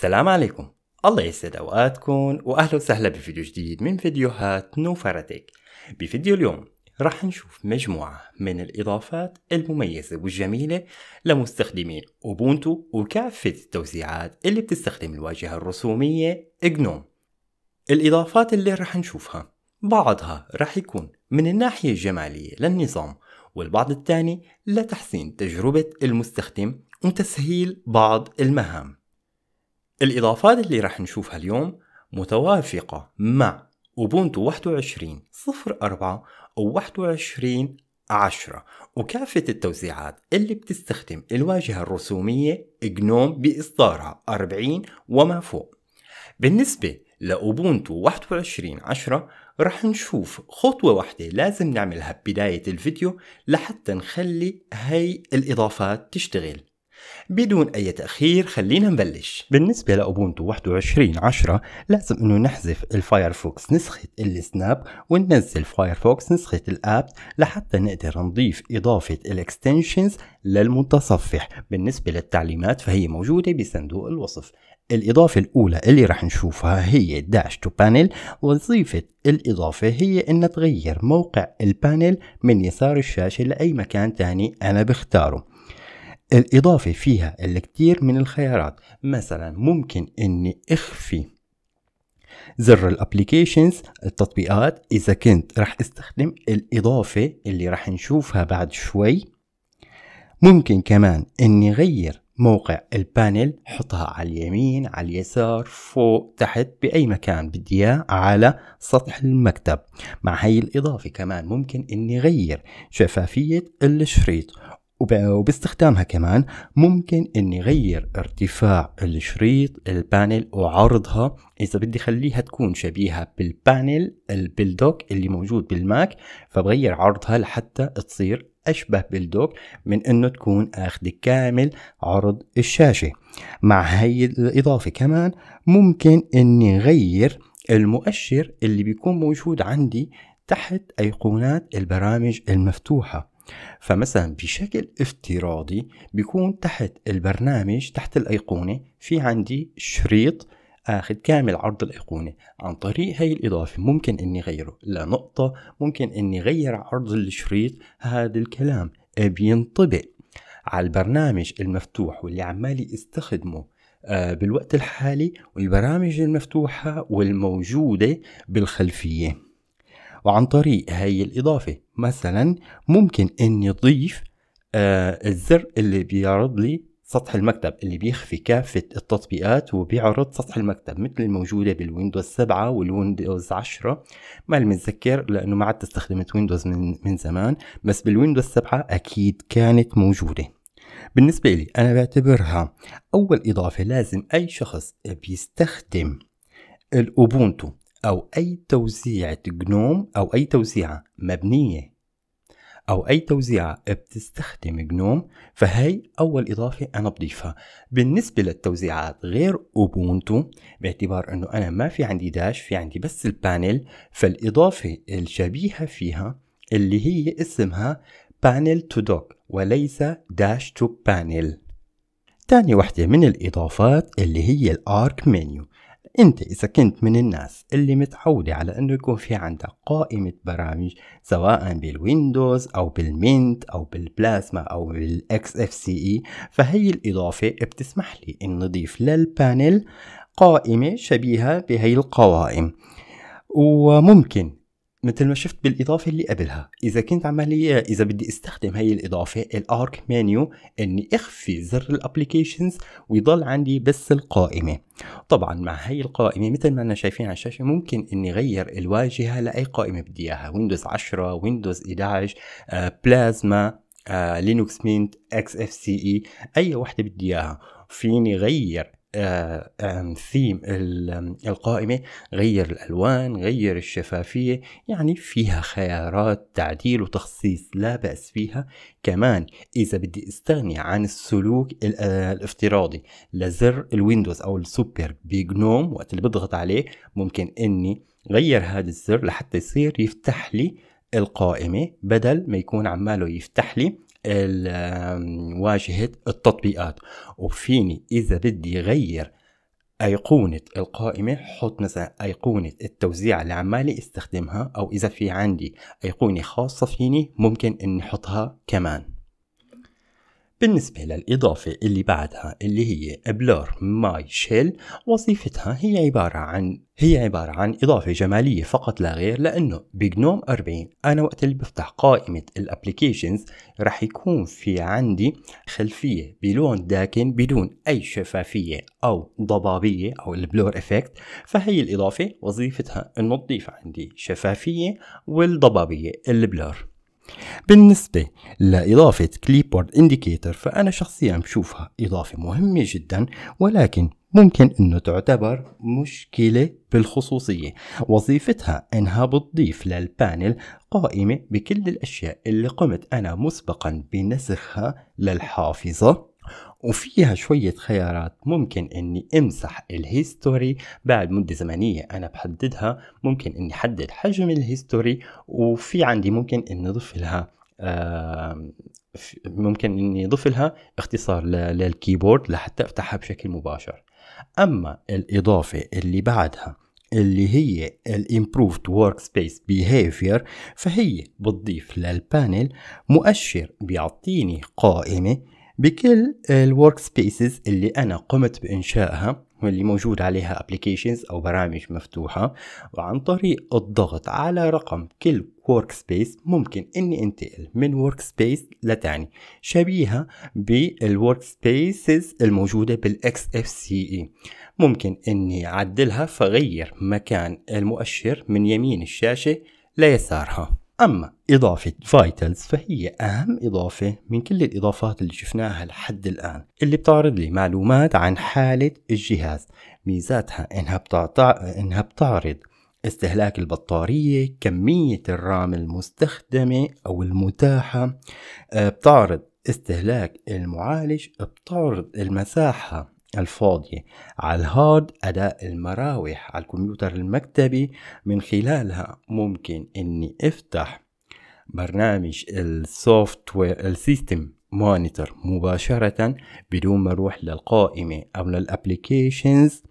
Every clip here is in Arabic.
السلام عليكم الله يسعد اوقاتكم واهلا وسهلا بفيديو جديد من فيديوهات نوفرتك بفيديو اليوم راح نشوف مجموعة من الإضافات المميزة والجميلة لمستخدمي أوبونتو وكافة التوزيعات اللي بتستخدم الواجهة الرسومية إجنوم الإضافات اللي راح نشوفها بعضها راح يكون من الناحية الجمالية للنظام والبعض الثاني لتحسين تجربة المستخدم وتسهيل بعض المهام الإضافات اللي راح نشوفها اليوم متوافقة مع أوبونتو 21 04 أو 21 10 وكافة التوزيعات اللي بتستخدم الواجهة الرسومية جنوم بإصدارها 40 وما فوق بالنسبة لأوبونتو 21 10 رح نشوف خطوة واحدة لازم نعملها ببداية الفيديو لحتى نخلي هاي الإضافات تشتغل بدون أي تأخير خلينا نبلش بالنسبة لأوبونتو 21 10 لازم أنه نحذف الفايرفوكس نسخة السناب وننزل فايرفوكس نسخة الآب لحتى نقدر نضيف إضافة الاكستنشنز للمتصفح بالنسبة للتعليمات فهي موجودة بصندوق الوصف الإضافة الأولى اللي راح نشوفها هي داش تو بانل وظيفة الإضافة هي أن تغير موقع البانل من يسار الشاشة لأي مكان تاني أنا بختاره الإضافة فيها الكثير من الخيارات مثلا ممكن أني أخفي زر الابليكيشنز التطبيقات اذا كنت راح استخدم الاضافه اللي راح نشوفها بعد شوي ممكن كمان اني غير موقع البانل حطها على اليمين على اليسار فوق تحت بأي مكان بدي إياه على سطح المكتب مع هاي الإضافة كمان ممكن إني غير شفافية الشريط وباستخدامها كمان ممكن اني غير ارتفاع الشريط البانل وعرضها اذا بدي خليها تكون شبيهه بالبانل البلدوك اللي موجود بالماك فبغير عرضها لحتى تصير اشبه بالدوك من انه تكون اخذ كامل عرض الشاشه مع هي الاضافه كمان ممكن اني غير المؤشر اللي بيكون موجود عندي تحت ايقونات البرامج المفتوحه فمثلا بشكل افتراضي بيكون تحت البرنامج تحت الأيقونة في عندي شريط اخذ كامل عرض الايقونه عن طريق هي الاضافه ممكن اني غيره لنقطه ممكن اني غير عرض الشريط هذا الكلام بينطبق على البرنامج المفتوح واللي عمالي استخدمه آه، بالوقت الحالي والبرامج المفتوحه والموجوده بالخلفيه وعن طريق هاي الإضافة مثلا ممكن إني أضيف آه الزر اللي بيعرض لي سطح المكتب اللي بيخفي كافة التطبيقات وبيعرض سطح المكتب مثل الموجودة بالويندوز 7 والويندوز 10 ما المتذكر لأنه ما عدت استخدمت ويندوز من, من زمان بس بالويندوز 7 أكيد كانت موجودة بالنسبة لي أنا بعتبرها أول إضافة لازم أي شخص بيستخدم الأوبونتو أو أي توزيعة جنوم أو أي توزيعة مبنية أو أي توزيعة بتستخدم جنوم فهي أول إضافة أنا بضيفها بالنسبة للتوزيعات غير أوبونتو باعتبار أنه أنا ما في عندي داش في عندي بس البانل فالإضافة الشبيهة فيها اللي هي اسمها بانل تو دوك وليس داش تو بانل تاني وحدة من الإضافات اللي هي الأرك منيو انت اذا كنت من الناس اللي متعودة على انه يكون في عندك قائمة برامج سواء بالويندوز او بالمنت او بالبلازما او بالاكس اف سي اي فهي الاضافة بتسمح لي ان اضيف للبانل قائمة شبيهة بهي القوائم وممكن مثل ما شفت بالاضافه اللي قبلها اذا كنت عمليه اذا بدي استخدم هي الاضافه الارك مانيو اني اخفي زر الابلكيشنز ويضل عندي بس القائمه طبعا مع هي القائمه مثل ما انا شايفين على الشاشه ممكن اني غير الواجهه لاي قائمه بدي اياها ويندوز 10 ويندوز 11 بلازما لينوكس مينت اكس اف سي اي اي وحده بدي اياها فيني غير ثيم آه، القائمة غير الألوان غير الشفافية يعني فيها خيارات تعديل وتخصيص لا بأس فيها كمان إذا بدي استغني عن السلوك آه، الافتراضي لزر الويندوز أو السوبر بجنوم وقت اللي بضغط عليه ممكن أني غير هذا الزر لحتى يصير يفتح لي القائمة بدل ما يكون عماله يفتح لي واجهة التطبيقات وفيني إذا بدي غير أيقونة القائمة حط مثلا أيقونة التوزيع العمالي عمالي استخدمها أو إذا في عندي أيقونة خاصة فيني ممكن إني أحطها كمان بالنسبة للإضافة اللي بعدها اللي هي بلور ماي شيل وظيفتها هي عبارة عن هي عبارة عن إضافة جمالية فقط لا غير لأنه بجنوم 40 أنا وقت اللي بفتح قائمة الابليكيشنز رح يكون في عندي خلفية بلون داكن بدون أي شفافية أو ضبابية أو البلور إفكت فهي الإضافة وظيفتها أنه تضيف عندي شفافية والضبابية البلور بالنسبة لإضافة clipboard indicator فأنا شخصيا بشوفها إضافة مهمة جدا ولكن ممكن انه تعتبر مشكلة بالخصوصية وظيفتها انها بتضيف للبانل قائمة بكل الاشياء اللي قمت انا مسبقا بنسخها للحافظة وفيها شوية خيارات ممكن اني امسح الهيستوري بعد مدة زمنية انا بحددها ممكن اني حدد حجم الهيستوري وفي عندي ممكن اني اضيف لها ممكن اني اضيف لها اختصار للكيبورد لحتى افتحها بشكل مباشر اما الاضافة اللي بعدها اللي هي الامبروفد Improved سبيس Behavior فهي بتضيف للبانل مؤشر بيعطيني قائمة بكل الورك سبيسز اللي أنا قمت بإنشائها واللي موجود عليها ابلكيشنز او برامج مفتوحة وعن طريق الضغط على رقم كل ورك سبيس ممكن اني انتقل من ورك سبيس لتاني شبيهة بالورك سبيسز الموجودة بالاكس اف سي اي ممكن اني اعدلها فغير مكان المؤشر من يمين الشاشة ليسارها أما إضافة فايتلز فهي أهم إضافة من كل الإضافات اللي شفناها لحد الآن اللي بتعرض لي معلومات عن حالة الجهاز ميزاتها إنها, بتعطى إنها بتعرض استهلاك البطارية كمية الرام المستخدمة أو المتاحة آه، بتعرض استهلاك المعالج بتعرض المساحة الفاضية على الهارد أداء المراوح على الكمبيوتر المكتبي من خلالها ممكن أني أفتح برنامج السوفت وير السيستم مونيتور مباشرة بدون ما أروح للقائمة أو للأبليكيشنز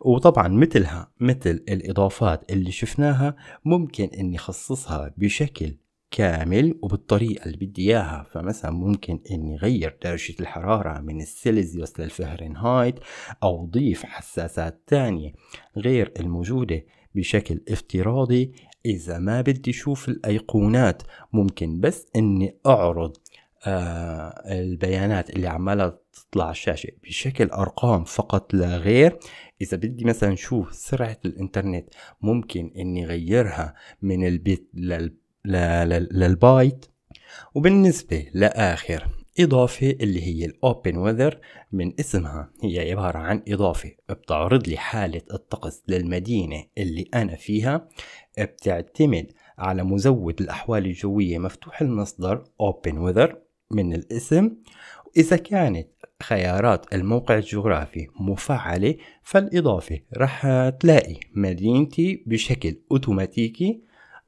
وطبعا مثلها مثل الإضافات اللي شفناها ممكن أني أخصصها بشكل كامل وبالطريقة اللي بدي إياها فمثلا ممكن إني غير درجة الحرارة من السيلزيوس للفهرنهايت أو ضيف حساسات تانية غير الموجودة بشكل افتراضي إذا ما بدي أشوف الأيقونات ممكن بس إني أعرض آه البيانات اللي عمالة تطلع على الشاشة بشكل أرقام فقط لا غير إذا بدي مثلا شوف سرعة الإنترنت ممكن إني غيرها من البيت للبيت للبايت وبالنسبة لآخر إضافة اللي هي الأوبن ويذر من اسمها هي عبارة عن إضافة بتعرض لي حالة الطقس للمدينة اللي أنا فيها بتعتمد على مزود الأحوال الجوية مفتوح المصدر Open Weather من الاسم وإذا كانت خيارات الموقع الجغرافي مفعلة فالإضافة رح تلاقي مدينتي بشكل أوتوماتيكي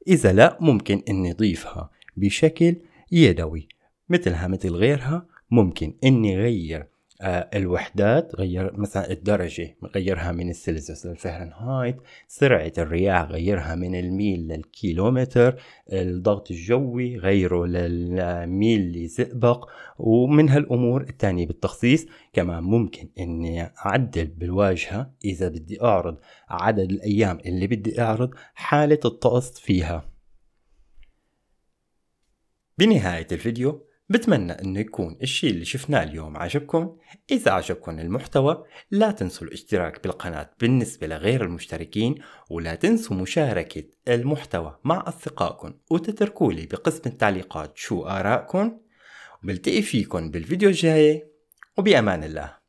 إذا لا ممكن أني نضيفها بشكل يدوي مثلها مثل غيرها ممكن أني غير آه، الوحدات غير مثلا الدرجة غيرها من السلسلس للفهرنهايت سرعة الرياح غيرها من الميل للكيلومتر الضغط الجوي غيره للميل اللي ومن هالأمور التانية بالتخصيص كمان ممكن اني اعدل بالواجهة اذا بدي اعرض عدد الايام اللي بدي اعرض حالة الطقس فيها بنهاية الفيديو بتمنى انه يكون الشيء اللي شفناه اليوم عجبكم اذا عجبكم المحتوى لا تنسوا الاشتراك بالقناة بالنسبة لغير المشتركين ولا تنسوا مشاركة المحتوى مع اصدقائكم وتتركوا لي بقسم التعليقات شو ارائكم وبلتقي فيكم بالفيديو الجاي وبامان الله